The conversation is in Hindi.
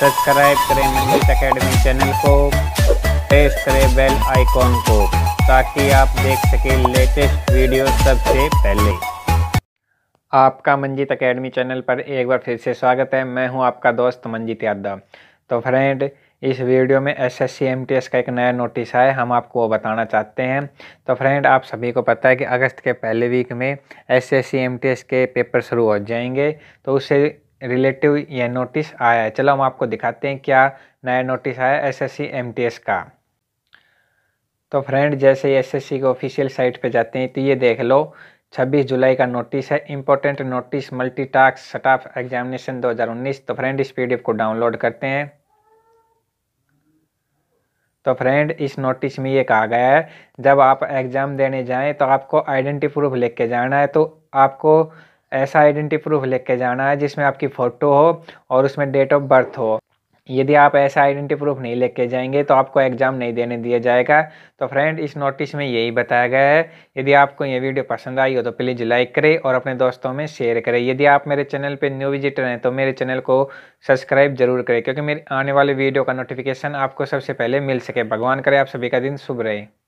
सब्सक्राइब करें मंगेश अकेडमी चैनल को प्रेस करें बेल आइकॉन को ताकि आप देख सकें लेटेस्ट वीडियो सबसे पहले आपका मंजीत अकेडमी चैनल पर एक बार फिर से स्वागत है मैं हूं आपका दोस्त मंजीत यादव तो फ्रेंड इस वीडियो में एस एस का एक नया नोटिस आया हम आपको वो बताना चाहते हैं तो फ्रेंड आप सभी को पता है कि अगस्त के पहले वीक में एस एस के पेपर शुरू हो जाएंगे तो उससे रिलेटिव यह नोटिस आया है चलो हम आपको दिखाते हैं क्या नया नोटिस आया एस एस का तो फ्रेंड जैसे एस एस के ऑफिशियल साइट पे जाते हैं तो ये देख लो 26 जुलाई का नोटिस है important notice multi task staff examination 2019 तो फ्रेंड इस पी को डाउनलोड करते हैं तो फ्रेंड इस नोटिस में ये कहा गया है जब आप एग्ज़ाम देने जाएं तो आपको आइडेंटी प्रूफ लेके जाना है तो आपको ऐसा आइडेंटी प्रूफ लेके जाना है जिसमें आपकी फ़ोटो हो और उसमें डेट ऑफ बर्थ हो यदि आप ऐसा आइडेंटी प्रूफ नहीं लेके जाएंगे तो आपको एग्ज़ाम नहीं देने दिया जाएगा तो फ्रेंड इस नोटिस में यही बताया गया है यदि आपको ये वीडियो पसंद आई हो तो प्लीज़ लाइक करें और अपने दोस्तों में शेयर करें यदि आप मेरे चैनल पे न्यू विजिटर हैं तो मेरे चैनल को सब्सक्राइब जरूर करें क्योंकि मेरी आने वाले वीडियो का नोटिफिकेशन आपको सबसे पहले मिल सके भगवान करें आप सभी का दिन शुभ रहे